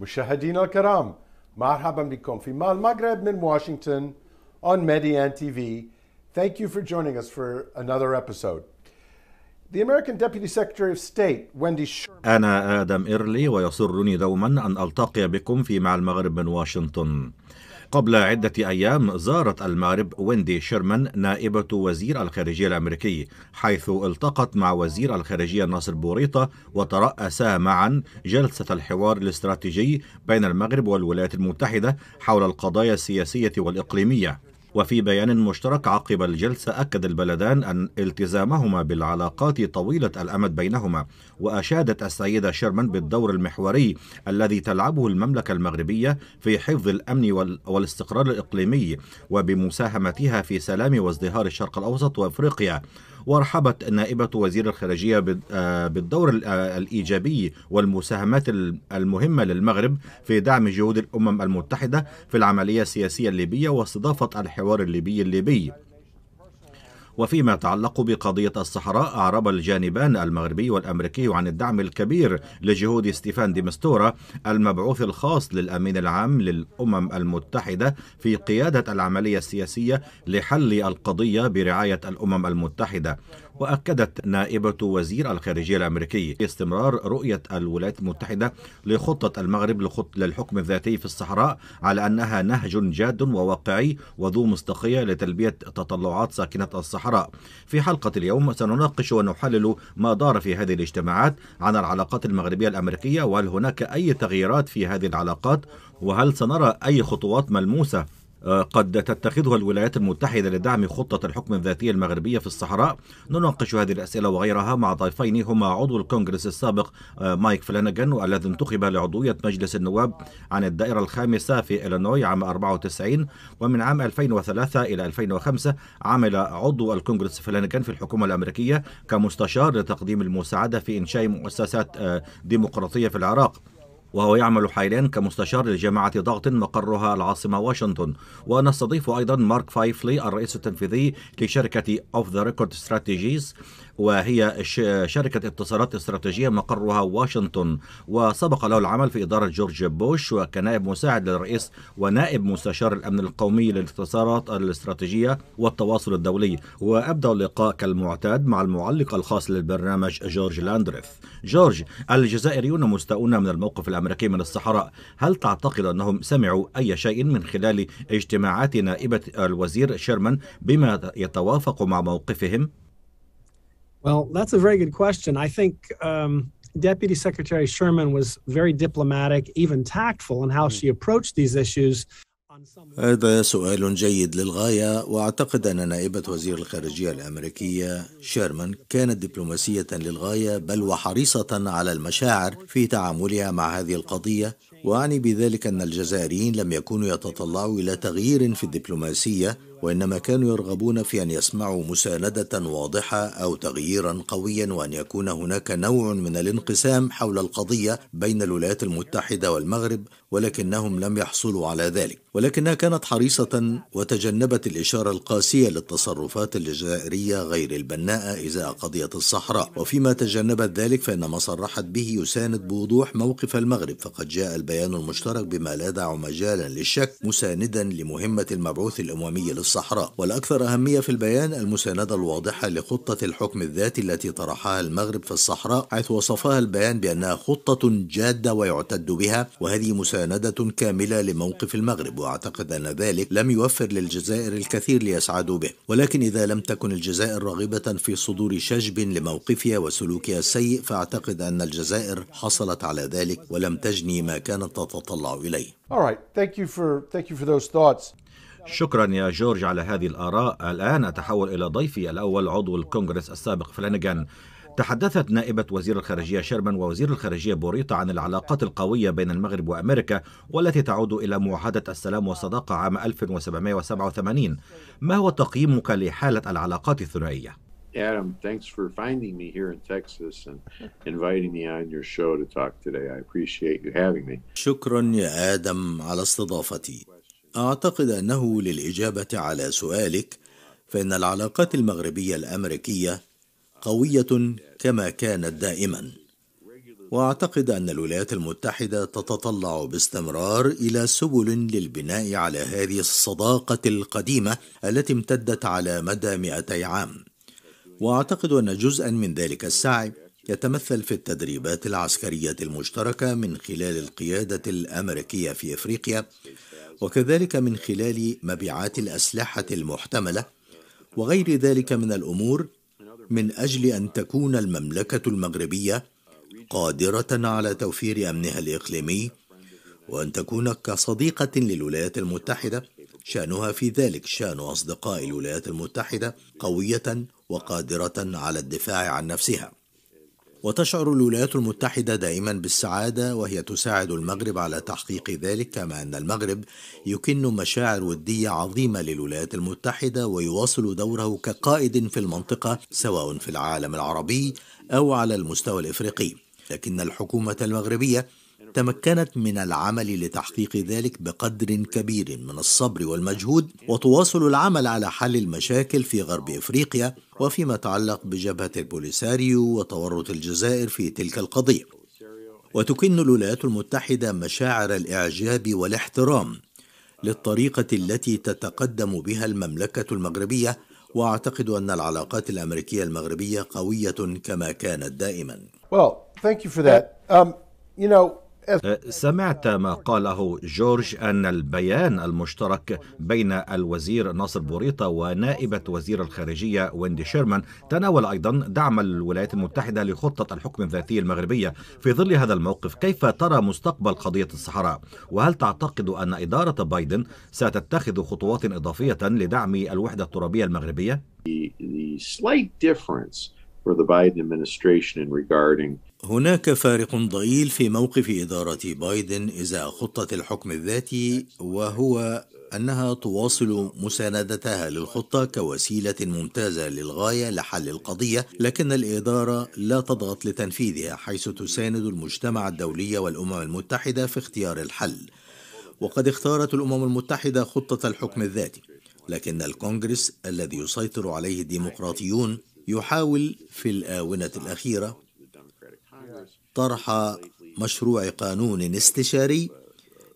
مشاهدينا الكرام مرحبا بكم في مال المغرب من واشنطن on Median TV. Thank you for joining us for another episode. The American Deputy Secretary of State, Wendy Sherman. أنا آدم إيرلي ويسرني دوما أن ألتقي بكم في مع المغرب من واشنطن. قبل عدة أيام زارت المغرب ويندي شيرمان نائبة وزير الخارجية الأمريكي حيث التقت مع وزير الخارجية ناصر بوريطة وترأسا معا جلسة الحوار الاستراتيجي بين المغرب والولايات المتحدة حول القضايا السياسية والإقليمية وفي بيان مشترك عقب الجلسة أكد البلدان أن التزامهما بالعلاقات طويلة الأمد بينهما وأشادت السيدة شيرمان بالدور المحوري الذي تلعبه المملكة المغربية في حفظ الأمن والاستقرار الإقليمي وبمساهمتها في سلام وازدهار الشرق الأوسط وأفريقيا ورحبت نائبة وزير الخارجية آه، بالدور آه، الإيجابي والمساهمات المهمة للمغرب في دعم جهود الأمم المتحدة في العملية السياسية الليبية واستضافة الحوار الليبي الليبي وفيما يتعلق بقضية الصحراء أعرب الجانبان المغربي والأمريكي عن الدعم الكبير لجهود ستيفان ديمستورا المبعوث الخاص للأمين العام للأمم المتحدة في قيادة العملية السياسية لحل القضية برعاية الأمم المتحدة وأكدت نائبة وزير الخارجية الأمريكي استمرار رؤية الولايات المتحدة لخطة المغرب للحكم الذاتي في الصحراء على أنها نهج جاد وواقعي وذو مصداقية لتلبية تطلعات ساكنة الصحراء في حلقة اليوم سنناقش ونحلل ما دار في هذه الاجتماعات عن العلاقات المغربية الأمريكية وهل هناك أي تغييرات في هذه العلاقات وهل سنرى أي خطوات ملموسة قد تتخذها الولايات المتحدة لدعم خطة الحكم الذاتية المغربية في الصحراء نناقش هذه الأسئلة وغيرها مع ضيفين هما عضو الكونغرس السابق آه، مايك فلانجان الذي انتخب لعضوية مجلس النواب عن الدائرة الخامسة في إلينوي عام 94 ومن عام 2003 إلى 2005 عمل عضو الكونغرس فلانجان في الحكومة الأمريكية كمستشار لتقديم المساعدة في إنشاء مؤسسات آه، ديمقراطية في العراق وهو يعمل حاليا كمستشار لجامعة ضغط مقرها العاصمة واشنطن ونستضيف أيضا مارك فايفلي الرئيس التنفيذي لشركة أوف ذا ريكورد استراتيجيز وهي شركة اتصالات استراتيجية مقرها واشنطن وسبق له العمل في إدارة جورج بوش وكنائب مساعد للرئيس ونائب مستشار الأمن القومي للاتصالات الاستراتيجية والتواصل الدولي وأبدأ اللقاء كالمعتاد مع المعلق الخاص للبرنامج جورج لاندريث جورج الجزائريون مستؤون من الموقف الأمريكي الأمريكي من الصحراء هل تعتقد أنهم سمعوا أي شيء من خلال اجتماعات نائبة الوزير شيرمان بما يتوافق مع موقفهم؟ Well, that's a very good question. I think um, Deputy Secretary Sherman was very diplomatic, even tactful in how she approached these issues. هذا سؤال جيد للغاية وأعتقد أن نائبة وزير الخارجية الأمريكية شيرمان كانت دبلوماسية للغاية بل وحريصة على المشاعر في تعاملها مع هذه القضية واعني بذلك ان الجزائريين لم يكونوا يتطلعوا الى تغيير في الدبلوماسيه وانما كانوا يرغبون في ان يسمعوا مسانده واضحه او تغييرا قويا وان يكون هناك نوع من الانقسام حول القضيه بين الولايات المتحده والمغرب ولكنهم لم يحصلوا على ذلك ولكنها كانت حريصه وتجنبت الاشاره القاسيه للتصرفات الجزائريه غير البناءه ازاء قضيه الصحراء وفيما تجنبت ذلك فان ما صرحت به يساند بوضوح موقف المغرب فقد جاء البيان البيان المشترك بما لا دع مجالا للشك مساندا لمهمة المبعوث الأممي للصحراء والأكثر أهمية في البيان المساندة الواضحة لخطة الحكم الذاتي التي طرحها المغرب في الصحراء حيث وصفها البيان بأنها خطة جادة ويعتد بها وهذه مساندة كاملة لموقف المغرب وأعتقد أن ذلك لم يوفر للجزائر الكثير ليسعدوا به ولكن إذا لم تكن الجزائر راغبة في صدور شجب لموقفها وسلوكها السيء فأعتقد أن الجزائر حصلت على ذلك ولم تجني ما كان for those إليه شكرا يا جورج على هذه الآراء الآن أتحول إلى ضيفي الأول عضو الكونغرس السابق فلانجان تحدثت نائبة وزير الخارجية شيرمان ووزير الخارجية بوريطة عن العلاقات القوية بين المغرب وأمريكا والتي تعود إلى معاهدة السلام والصداقة عام 1787 ما هو تقييمك لحالة العلاقات الثنائية؟ Adam, thanks for finding me here in Texas and inviting me on your show to talk today. I appreciate you having me. شكرا يا آدم على استضافتي. أعتقد أنه للإجابة على سؤالك فإن العلاقات المغربية الأمريكية قوية كما كانت دائما. واعتقد ان الولايات المتحده تتطلع باستمرار الى سبل للبناء على هذه الصداقه القديمه التي امتدت على مدى مئتي عام واعتقد ان جزءا من ذلك السعي يتمثل في التدريبات العسكريه المشتركه من خلال القياده الامريكيه في افريقيا وكذلك من خلال مبيعات الاسلحه المحتمله وغير ذلك من الامور من اجل ان تكون المملكه المغربيه قادره على توفير امنها الاقليمي وان تكون كصديقه للولايات المتحده شأنها في ذلك شأن أصدقاء الولايات المتحدة قوية وقادرة على الدفاع عن نفسها وتشعر الولايات المتحدة دائما بالسعادة وهي تساعد المغرب على تحقيق ذلك كما أن المغرب يكن مشاعر ودية عظيمة للولايات المتحدة ويواصل دوره كقائد في المنطقة سواء في العالم العربي أو على المستوى الإفريقي لكن الحكومة المغربية تمكنت من العمل لتحقيق ذلك بقدر كبير من الصبر والمجهود وتواصل العمل على حل المشاكل في غرب افريقيا وفيما يتعلق بجبهه البوليساريو وتورط الجزائر في تلك القضيه. وتكن الولايات المتحده مشاعر الاعجاب والاحترام للطريقه التي تتقدم بها المملكه المغربيه واعتقد ان العلاقات الامريكيه المغربيه قويه كما كانت دائما. Well, thank you for that. Um, you know, سمعت ما قاله جورج أن البيان المشترك بين الوزير ناصر بوريطة ونائبة وزير الخارجية ويندي شيرمان تناول أيضا دعم الولايات المتحدة لخطة الحكم الذاتي المغربية في ظل هذا الموقف كيف ترى مستقبل قضية الصحراء وهل تعتقد أن إدارة بايدن ستتخذ خطوات إضافية لدعم الوحدة الترابية المغربية؟ The for the Biden administration in regarding هناك فارق ضئيل في موقف إدارة بايدن إزاء خطة الحكم الذاتي وهو أنها تواصل مساندتها للخطة كوسيلة ممتازة للغاية لحل القضية، لكن الإدارة لا تضغط لتنفيذها حيث تساند المجتمع الدولي والأمم المتحدة في اختيار الحل. وقد اختارت الأمم المتحدة خطة الحكم الذاتي، لكن الكونغرس الذي يسيطر عليه الديمقراطيون يحاول في الآونة الأخيرة طرح مشروع قانون استشاري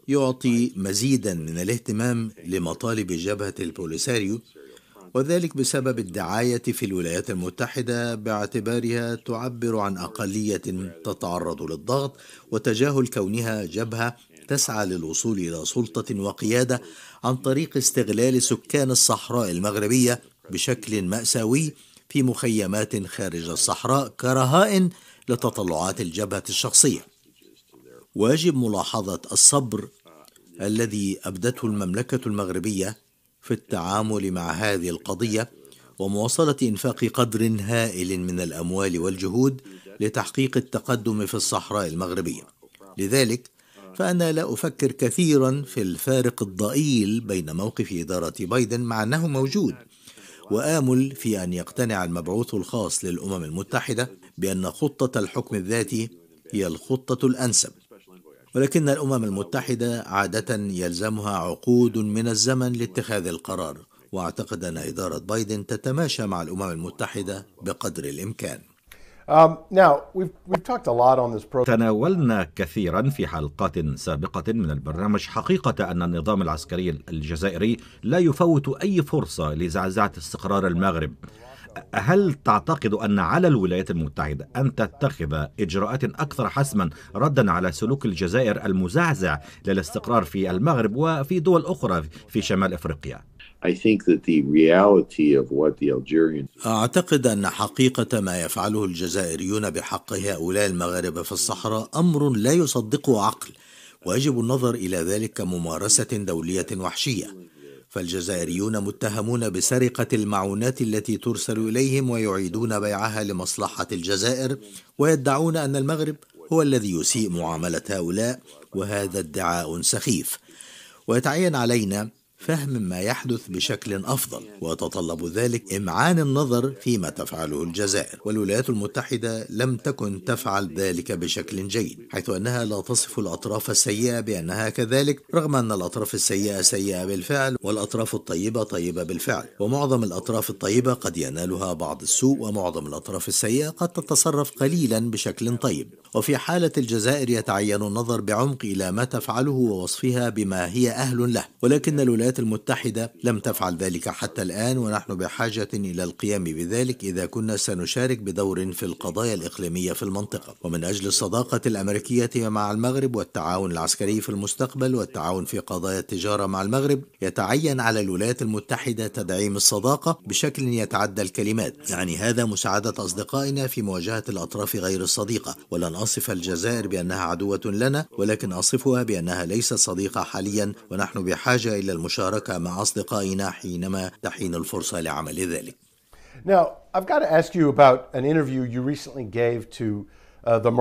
يعطي مزيدا من الاهتمام لمطالب جبهة البوليساريو وذلك بسبب الدعاية في الولايات المتحدة باعتبارها تعبر عن أقلية تتعرض للضغط وتجاهل كونها جبهة تسعى للوصول إلى سلطة وقيادة عن طريق استغلال سكان الصحراء المغربية بشكل مأساوي في مخيمات خارج الصحراء كرهائن لتطلعات الجبهة الشخصية واجب ملاحظة الصبر الذي أبدته المملكة المغربية في التعامل مع هذه القضية ومواصلة إنفاق قدر هائل من الأموال والجهود لتحقيق التقدم في الصحراء المغربية لذلك فأنا لا أفكر كثيرا في الفارق الضئيل بين موقف إدارة بايدن مع أنه موجود وآمل في أن يقتنع المبعوث الخاص للأمم المتحدة بأن خطة الحكم الذاتي هي الخطة الأنسب ولكن الأمم المتحدة عادة يلزمها عقود من الزمن لاتخاذ القرار واعتقد أن إدارة بايدن تتماشى مع الأمم المتحدة بقدر الإمكان Um, تناولنا كثيرا في حلقات سابقة من البرنامج حقيقة أن النظام العسكري الجزائري لا يفوت أي فرصة لزعزعة استقرار المغرب هل تعتقد أن على الولايات المتحدة أن تتخذ إجراءات أكثر حسما ردا على سلوك الجزائر المزعزع للاستقرار في المغرب وفي دول أخرى في شمال أفريقيا؟ أعتقد أن حقيقة ما يفعله الجزائريون بحق هؤلاء المغاربة في الصحراء أمر لا يصدقه عقل ويجب النظر إلى ذلك كممارسة دولية وحشية فالجزائريون متهمون بسرقة المعونات التي ترسل إليهم ويعيدون بيعها لمصلحة الجزائر ويدعون أن المغرب هو الذي يسيء معاملة هؤلاء وهذا ادعاء سخيف ويتعين علينا فهم ما يحدث بشكل أفضل ويتطلب ذلك إمعان النظر فيما تفعله الجزائر والولايات المتحدة لم تكن تفعل ذلك بشكل جيد حيث أنها لا تصف الأطراف السيئة بأنها كذلك رغم أن الأطراف السيئة سيئة بالفعل والأطراف الطيبة طيبة بالفعل ومعظم الأطراف الطيبة قد ينالها بعض السوء ومعظم الأطراف السيئة قد تتصرف قليلا بشكل طيب وفي حالة الجزائر يتعين النظر بعمق إلى ما تفعله ووصفها بما هي أهل له ولكن الولايات الولايات المتحدة لم تفعل ذلك حتى الآن ونحن بحاجة إلى القيام بذلك إذا كنا سنشارك بدور في القضايا الإقليمية في المنطقة ومن أجل الصداقة الأمريكية مع المغرب والتعاون العسكري في المستقبل والتعاون في قضايا التجارة مع المغرب يتعين على الولايات المتحدة تدعيم الصداقة بشكل يتعدى الكلمات يعني هذا مساعدة أصدقائنا في مواجهة الأطراف غير الصديقة ولن أصف الجزائر بأنها عدوة لنا ولكن أصفها بأنها ليست صديقة حاليا ونحن بحاجة إلى المشاركة المشاركة مع أصدقائنا حينما تحين الفرصة لعمل ذلك. Now, I've got to ask you about an interview you recently gave to uh,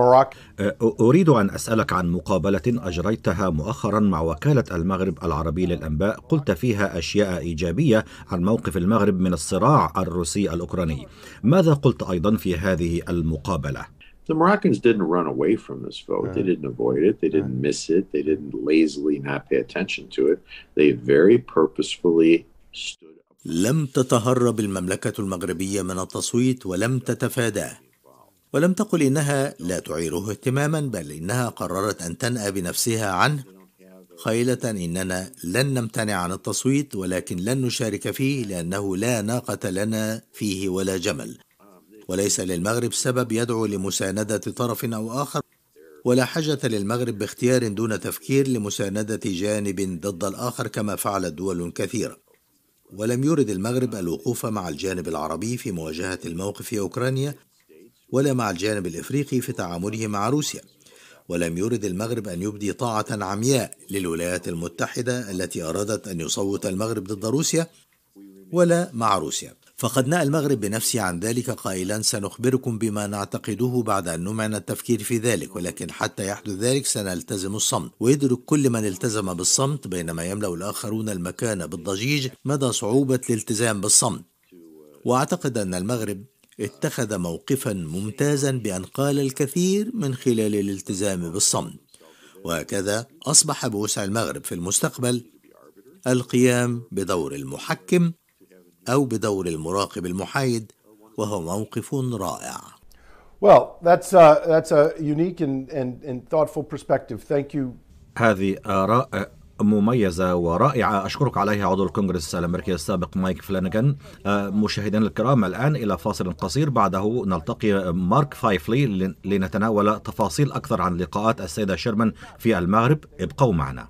أريد أن أسألك عن مقابلة أجريتها مؤخرا مع وكالة المغرب العربي للأنباء قلت فيها أشياء إيجابية عن موقف المغرب من الصراع الروسي الأوكراني ماذا قلت أيضا في هذه المقابلة؟ the Moroccans didn't run away from this vote. Right. They didn't avoid it. They didn't right. miss it. They didn't lazily not pay attention to it. They very purposefully stood up. لم تتهرب المملكة المغربية من التصويت ولم تتفاداه. ولم تقل إنها لا تعيره اهتماما بل إنها قررت أن تنأى بنفسها عنه خيلة إننا لن نمتنع عن التصويت ولكن لن نشارك فيه لأنه لا ناقة لنا فيه ولا جمل وليس للمغرب سبب يدعو لمساندة طرف أو آخر ولا حاجة للمغرب باختيار دون تفكير لمساندة جانب ضد الآخر كما فعلت دول كثيرة ولم يرد المغرب الوقوف مع الجانب العربي في مواجهة الموقف في أوكرانيا ولا مع الجانب الإفريقي في تعامله مع روسيا ولم يرد المغرب أن يبدي طاعة عمياء للولايات المتحدة التي أرادت أن يصوت المغرب ضد روسيا ولا مع روسيا فقد نأى المغرب بنفسه عن ذلك قائلا سنخبركم بما نعتقده بعد أن نمعن التفكير في ذلك ولكن حتى يحدث ذلك سنلتزم الصمت ويدرك كل من التزم بالصمت بينما يملأ الآخرون المكان بالضجيج مدى صعوبة الالتزام بالصمت وأعتقد أن المغرب اتخذ موقفا ممتازا بأن قال الكثير من خلال الالتزام بالصمت وهكذا أصبح بوسع المغرب في المستقبل القيام بدور المحكم أو بدور المراقب المحايد وهو موقف رائع. Well, that's a, uh, that's a unique and, and, and thoughtful perspective. Thank you. هذه آراء مميزة ورائعة أشكرك عليها عضو الكونغرس الأمريكي السابق مايك فلانجان آه، مشاهدينا الكرام الآن إلى فاصل قصير بعده نلتقي مارك فايفلي لنتناول تفاصيل أكثر عن لقاءات السيدة شيرمان في المغرب ابقوا معنا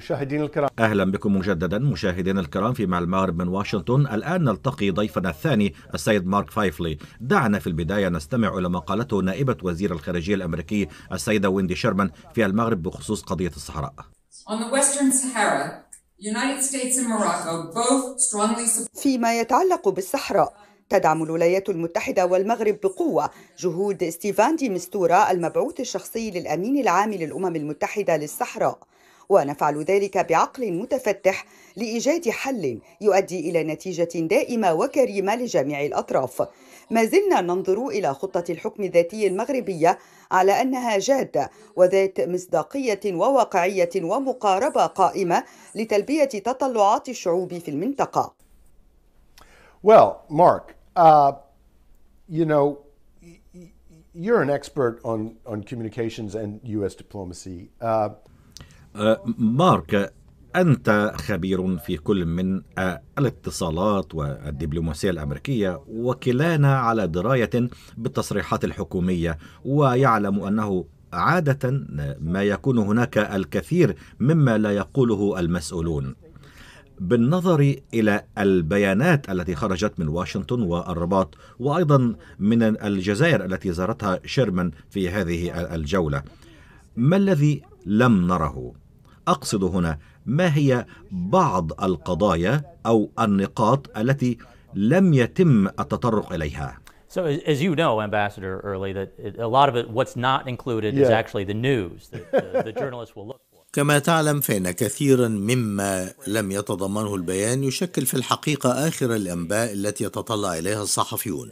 مشاهدين الكرام أهلا بكم مجددا مشاهدينا الكرام في مع المغرب من واشنطن الآن نلتقي ضيفنا الثاني السيد مارك فايفلي دعنا في البداية نستمع إلى ما قالته نائبة وزير الخارجية الأمريكي السيدة ويندي شيرمان في المغرب بخصوص قضية الصحراء فيما يتعلق بالصحراء تدعم الولايات المتحدة والمغرب بقوة جهود ستيفان دي مستورة المبعوث الشخصي للأمين العام للأمم المتحدة للصحراء ونفعل ذلك بعقل متفتح لإيجاد حل يؤدي إلى نتيجة دائمة وكريمة لجميع الأطراف ما زلنا ننظر إلى خطة الحكم الذاتي المغربية على أنها جادة وذات مصداقية وواقعية ومقاربة قائمة لتلبية تطلعات الشعوب في المنطقة. Well, Mark, uh, you know, you're an expert on, on communications and U.S. diplomacy. Uh, أه، مارك أنت خبير في كل من أه، الاتصالات والدبلوماسية الأمريكية وكلانا على دراية بالتصريحات الحكومية ويعلم أنه عادة ما يكون هناك الكثير مما لا يقوله المسؤولون بالنظر الى البيانات التي خرجت من واشنطن والرباط وايضا من الجزائر التي زارتها شيرمان في هذه الجوله ما الذي لم نره اقصد هنا ما هي بعض القضايا او النقاط التي لم يتم التطرق اليها So, as you know, Ambassador Early, that a lot of it, what's not included yeah. is actually the news that uh, the, the journalists will look for. كما تعلم فإن كثيرا مما لم يتضمنه البيان يشكل في الحقيقة آخر الأنباء التي يتطلع إليها الصحفيون.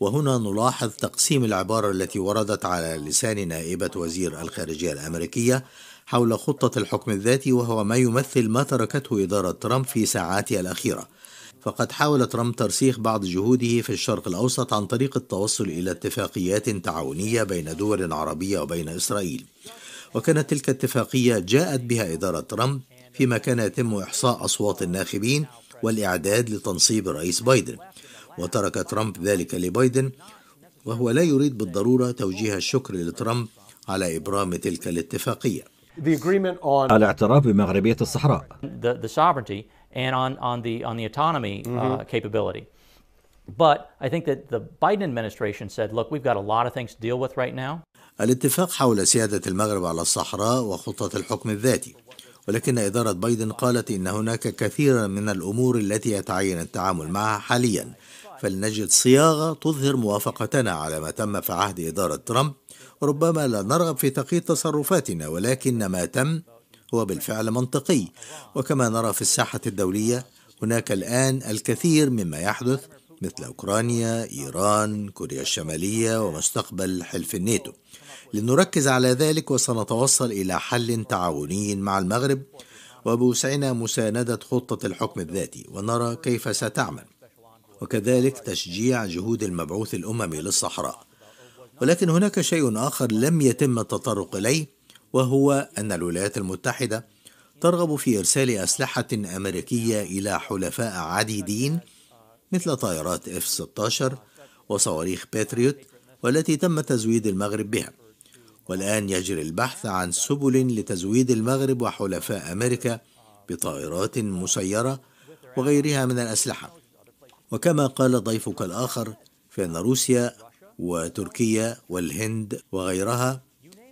وهنا نلاحظ تقسيم العبارة التي وردت على لسان نائبة وزير الخارجية الأمريكية حول خطة الحكم الذاتي وهو ما يمثل ما تركته إدارة ترامب في ساعاتها الأخيرة فقد حاول ترامب ترسيخ بعض جهوده في الشرق الأوسط عن طريق التوصل إلى اتفاقيات تعاونية بين دول عربية وبين إسرائيل وكانت تلك الاتفاقية جاءت بها إدارة ترامب فيما كان يتم إحصاء أصوات الناخبين والإعداد لتنصيب الرئيس بايدن وترك ترامب ذلك لبايدن وهو لا يريد بالضرورة توجيه الشكر لترامب على إبرام تلك الاتفاقية الاعتراف بمغربية الصحراء But I think that the Biden administration said, look, we've got a lot of things to deal with right now. الاتفاق حول سيادة المغرب على الصحراء وخطة الحكم الذاتي ولكن إدارة بايدن قالت إن هناك كثيرا من الأمور التي يتعين التعامل معها حاليا فلنجد صياغة تظهر موافقتنا على ما تم في عهد إدارة ترامب ربما لا نرغب في تقييد تصرفاتنا ولكن ما تم هو بالفعل منطقي وكما نرى في الساحة الدولية هناك الآن الكثير مما يحدث مثل أوكرانيا، إيران، كوريا الشمالية ومستقبل حلف الناتو لنركز على ذلك وسنتوصل إلى حل تعاوني مع المغرب وبوسعنا مساندة خطة الحكم الذاتي ونرى كيف ستعمل وكذلك تشجيع جهود المبعوث الأممي للصحراء ولكن هناك شيء آخر لم يتم التطرق إليه وهو أن الولايات المتحدة ترغب في إرسال أسلحة أمريكية إلى حلفاء عديدين مثل طائرات اف 16 وصواريخ باتريوت والتي تم تزويد المغرب بها والآن يجري البحث عن سبل لتزويد المغرب وحلفاء أمريكا بطائرات مسيرة وغيرها من الأسلحة وكما قال ضيفك الآخر فإن روسيا وتركيا والهند وغيرها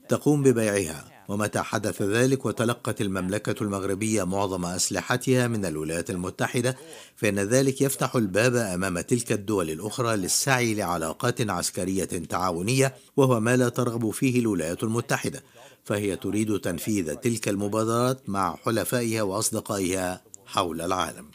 تقوم ببيعها ومتى حدث ذلك وتلقت المملكة المغربية معظم أسلحتها من الولايات المتحدة فإن ذلك يفتح الباب أمام تلك الدول الأخرى للسعي لعلاقات عسكرية تعاونية وهو ما لا ترغب فيه الولايات المتحدة فهي تريد تنفيذ تلك المبادرات مع حلفائها وأصدقائها حول العالم.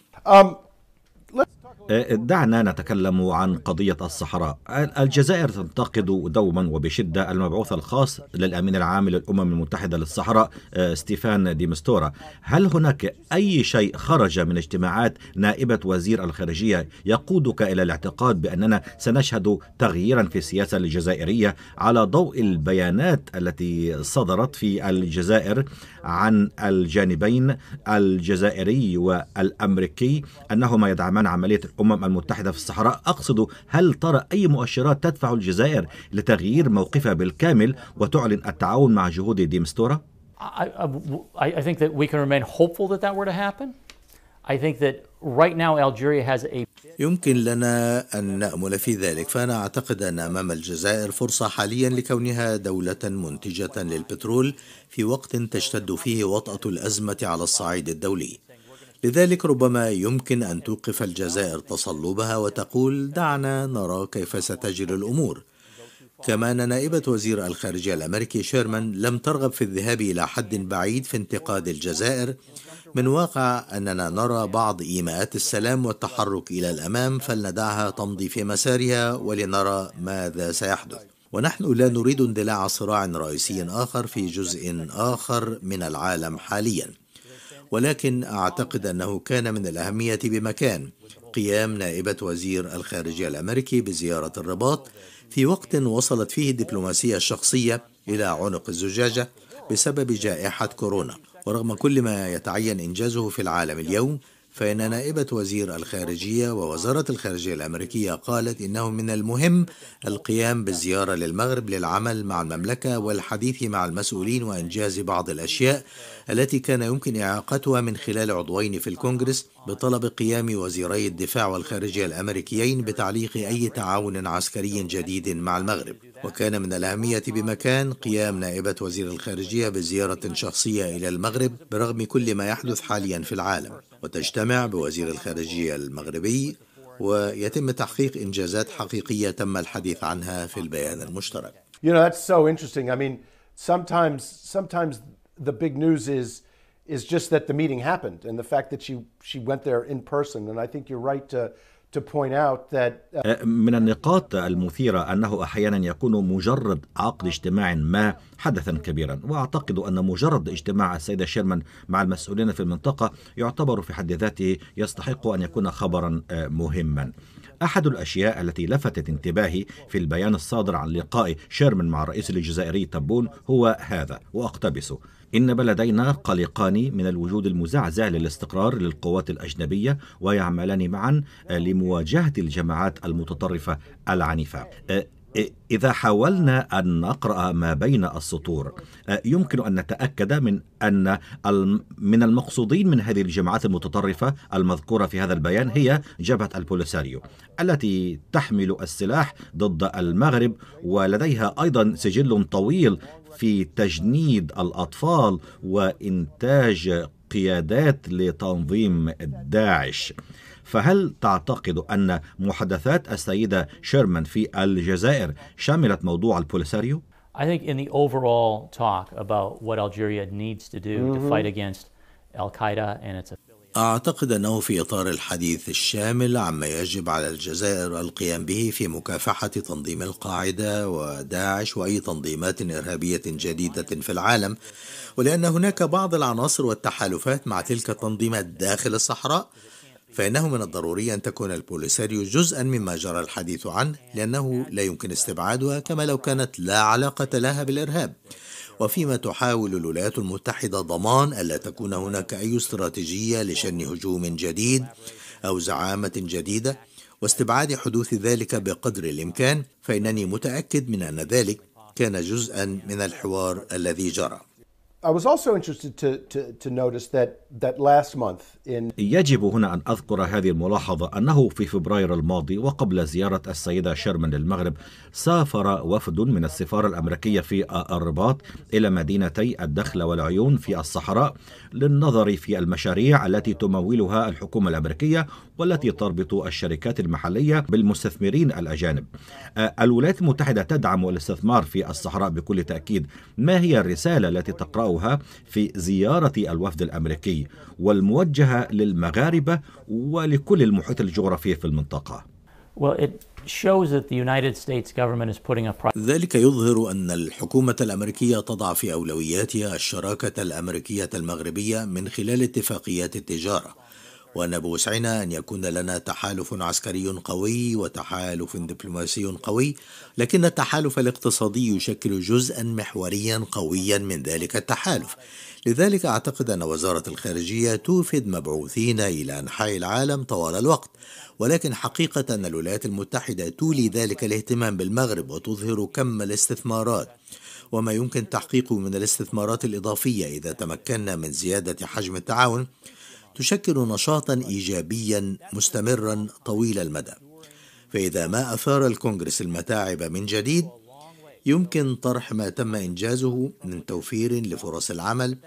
دعنا نتكلم عن قضية الصحراء الجزائر تنتقد دوما وبشدة المبعوث الخاص للأمين العام للأمم المتحدة للصحراء آه، ستيفان ديمستورا هل هناك أي شيء خرج من اجتماعات نائبة وزير الخارجية يقودك إلى الاعتقاد بأننا سنشهد تغييرا في السياسة الجزائرية على ضوء البيانات التي صدرت في الجزائر عن الجانبين الجزائري والأمريكي أنهما يدعمان عملية الأمم المتحدة في الصحراء أقصد هل ترى أي مؤشرات تدفع الجزائر لتغيير موقفها بالكامل وتعلن التعاون مع جهود ديمستورا؟ I think that we can remain hopeful that that were to happen. I think that right now Algeria has a يمكن لنا أن نأمل في ذلك فأنا أعتقد أن أمام الجزائر فرصة حاليا لكونها دولة منتجة للبترول في وقت تشتد فيه وطأة الأزمة على الصعيد الدولي لذلك ربما يمكن أن توقف الجزائر تصلبها وتقول دعنا نرى كيف ستجري الأمور كما أن نائبة وزير الخارجية الأمريكي شيرمان لم ترغب في الذهاب إلى حد بعيد في انتقاد الجزائر من واقع أننا نرى بعض إيماءات السلام والتحرك إلى الأمام فلندعها تمضي في مسارها ولنرى ماذا سيحدث ونحن لا نريد اندلاع صراع رئيسي آخر في جزء آخر من العالم حالياً ولكن أعتقد أنه كان من الأهمية بمكان قيام نائبة وزير الخارجية الأمريكي بزيارة الرباط في وقت وصلت فيه الدبلوماسية الشخصية إلى عنق الزجاجة بسبب جائحة كورونا ورغم كل ما يتعين إنجازه في العالم اليوم فإن نائبة وزير الخارجية ووزارة الخارجية الأمريكية قالت إنه من المهم القيام بالزيارة للمغرب للعمل مع المملكة والحديث مع المسؤولين وإنجاز بعض الأشياء التي كان يمكن إعاقتها من خلال عضوين في الكونغرس بطلب قيام وزيري الدفاع والخارجية الأمريكيين بتعليق أي تعاون عسكري جديد مع المغرب وكان من الأهمية بمكان قيام نائبة وزير الخارجية بزيارة شخصية إلى المغرب برغم كل ما يحدث حاليا في العالم وتجتمع بوزير الخارجية المغربي ويتم تحقيق إنجازات حقيقية تم الحديث عنها في البيان المشترك You know, that's so interesting. I mean, sometimes, sometimes the big news is, is just that the meeting happened and the fact that she, she went there in person. And I think you're right to, Uh, أه، من النقاط المثيرة أنه أحيانا يكون مجرد عقد اجتماع ما حدثا كبيرا وأعتقد أن مجرد اجتماع السيدة شيرمان مع المسؤولين في المنطقة يعتبر في حد ذاته يستحق أن يكون خبرا أه، مهما أحد الأشياء التي لفتت انتباهي في البيان الصادر عن لقاء شيرمان مع الرئيس الجزائري تبون هو هذا وأقتبسه إن بلدينا قلقان من الوجود المزعزع للاستقرار للقوات الأجنبية ويعملان معا لمواجهة الجماعات المتطرفة العنيفة إذا حاولنا أن نقرأ ما بين السطور آه، يمكن أن نتأكد من أن من المقصودين من هذه الجماعات المتطرفة المذكورة في هذا البيان هي جبهة البوليساريو التي تحمل السلاح ضد المغرب ولديها أيضا سجل طويل في تجنيد الأطفال وإنتاج قيادات لتنظيم داعش فهل تعتقد أن محادثات السيدة شيرمان في الجزائر شملت موضوع البوليساريو؟ I think in the overall talk about what Algeria needs to do to fight mm-hmm. against Al Qaeda and its أعتقد أنه في إطار الحديث الشامل عما يجب على الجزائر القيام به في مكافحة تنظيم القاعدة وداعش وأي تنظيمات إرهابية جديدة في العالم، ولأن هناك بعض العناصر والتحالفات مع تلك التنظيمات داخل الصحراء فإنه من الضروري أن تكون البوليساريو جزءا مما جرى الحديث عنه لأنه لا يمكن استبعادها كما لو كانت لا علاقة لها بالإرهاب وفيما تحاول الولايات المتحدة ضمان ألا تكون هناك أي استراتيجية لشن هجوم جديد أو زعامة جديدة واستبعاد حدوث ذلك بقدر الإمكان فإنني متأكد من أن ذلك كان جزءا من الحوار الذي جرى I was also interested to, to, to notice that, that last month in... يجب هنا أن أذكر هذه الملاحظة أنه في فبراير الماضي وقبل زيارة السيدة شيرمان للمغرب سافر وفد من السفارة الأمريكية في الرباط إلى مدينتي الدخل والعيون في الصحراء للنظر في المشاريع التي تمولها الحكومة الأمريكية والتي تربط الشركات المحلية بالمستثمرين الأجانب الولايات المتحدة تدعم الاستثمار في الصحراء بكل تأكيد ما هي الرسالة التي تقرأ أجرأوها في زيارة الوفد الأمريكي والموجهة للمغاربة ولكل المحيط الجغرافي في المنطقة ذلك يظهر أن الحكومة الأمريكية تضع في أولوياتها الشراكة الأمريكية المغربية من خلال اتفاقيات التجارة وأن بوسعنا أن يكون لنا تحالف عسكري قوي وتحالف دبلوماسي قوي لكن التحالف الاقتصادي يشكل جزءا محوريا قويا من ذلك التحالف لذلك أعتقد أن وزارة الخارجية توفد مبعوثين إلى أنحاء العالم طوال الوقت ولكن حقيقة أن الولايات المتحدة تولي ذلك الاهتمام بالمغرب وتظهر كم الاستثمارات وما يمكن تحقيقه من الاستثمارات الإضافية إذا تمكنا من زيادة حجم التعاون تشكل نشاطا ايجابيا مستمرا طويل المدى فاذا ما اثار الكونغرس المتاعب من جديد يمكن طرح ما تم انجازه من توفير لفرص العمل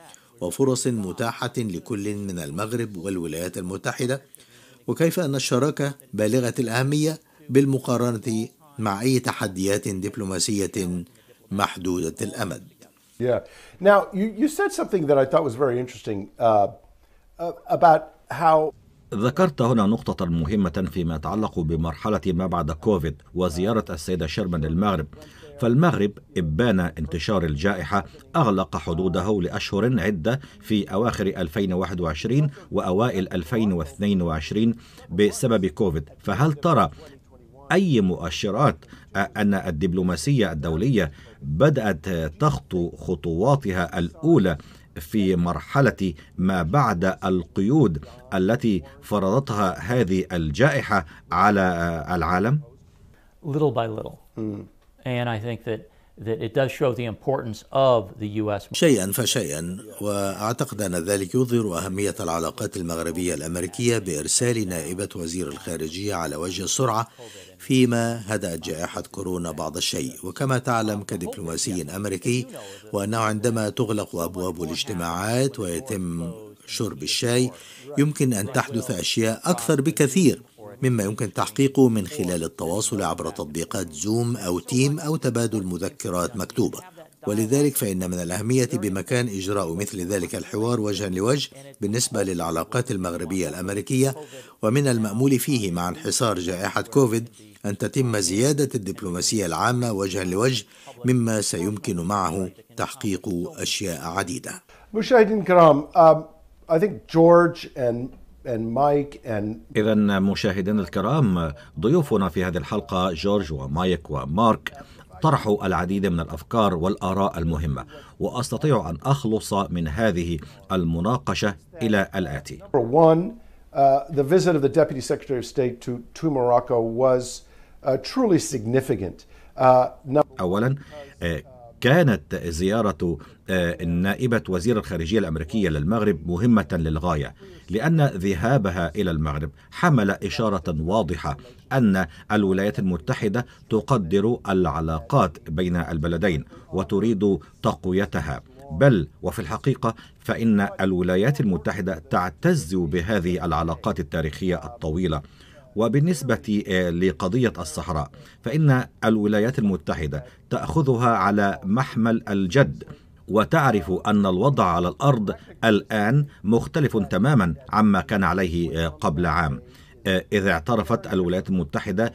وفرص متاحه لكل من المغرب والولايات المتحده وكيف ان الشراكه بالغه الاهميه بالمقارنه مع اي تحديات دبلوماسيه محدوده الامد Yeah. Now, you, you said something that I thought was very interesting. Uh, ذكرت هنا نقطة مهمة فيما يتعلق بمرحلة ما بعد كوفيد وزيارة السيدة شيرمان للمغرب فالمغرب إبان انتشار الجائحة أغلق حدوده لأشهر عدة في أواخر 2021 وأوائل 2022 بسبب كوفيد فهل ترى أي مؤشرات أن الدبلوماسية الدولية بدأت تخطو خطواتها الأولى في مرحله ما بعد القيود التي فرضتها هذه الجائحه على العالم little by little mm. and i think that شيئا فشيئا واعتقد ان ذلك يظهر اهميه العلاقات المغربيه الامريكيه بارسال نائبه وزير الخارجيه على وجه السرعه فيما هدات جائحه كورونا بعض الشيء وكما تعلم كدبلوماسي امريكي وانه عندما تغلق ابواب الاجتماعات ويتم شرب الشاي يمكن ان تحدث اشياء اكثر بكثير مما يمكن تحقيقه من خلال التواصل عبر تطبيقات زوم أو تيم أو تبادل مذكرات مكتوبة ولذلك فإن من الأهمية بمكان إجراء مثل ذلك الحوار وجها لوجه بالنسبة للعلاقات المغربية الأمريكية ومن المأمول فيه مع انحصار جائحة كوفيد أن تتم زيادة الدبلوماسية العامة وجها لوجه مما سيمكن معه تحقيق أشياء عديدة مشاهدين الكرام I think George and إذا مشاهدينا الكرام ضيوفنا في هذه الحلقة جورج ومايك ومارك طرحوا العديد من الافكار والاراء المهمه واستطيع ان اخلص من هذه المناقشه الى الاتي uh, uh, uh, أولا كانت زيارة آه، نائبة وزير الخارجية الأمريكية للمغرب مهمة للغاية لأن ذهابها إلى المغرب حمل إشارة واضحة أن الولايات المتحدة تقدر العلاقات بين البلدين وتريد تقويتها بل وفي الحقيقة فإن الولايات المتحدة تعتز بهذه العلاقات التاريخية الطويلة وبالنسبة آه، لقضية الصحراء فإن الولايات المتحدة تأخذها على محمل الجد وتعرف ان الوضع على الارض الان مختلف تماما عما كان عليه آه، قبل عام آه، إذا اعترفت الولايات المتحدة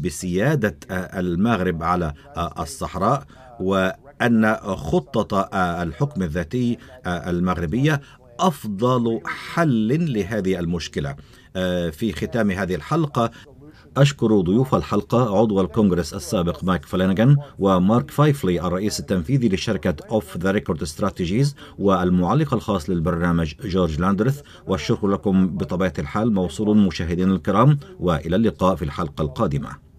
بسيادة المغرب على الصحراء وأن خطة الحكم الذاتي المغربية أفضل حل لهذه المشكلة آه، في ختام هذه الحلقة أشكر ضيوف الحلقة عضو الكونغرس السابق مايك فلانجان ومارك فايفلي الرئيس التنفيذي لشركة أوف ذا ريكورد استراتيجيز والمعلق الخاص للبرنامج جورج لاندرث والشكر لكم بطبيعة الحال موصول مشاهدينا الكرام وإلى اللقاء في الحلقة القادمة.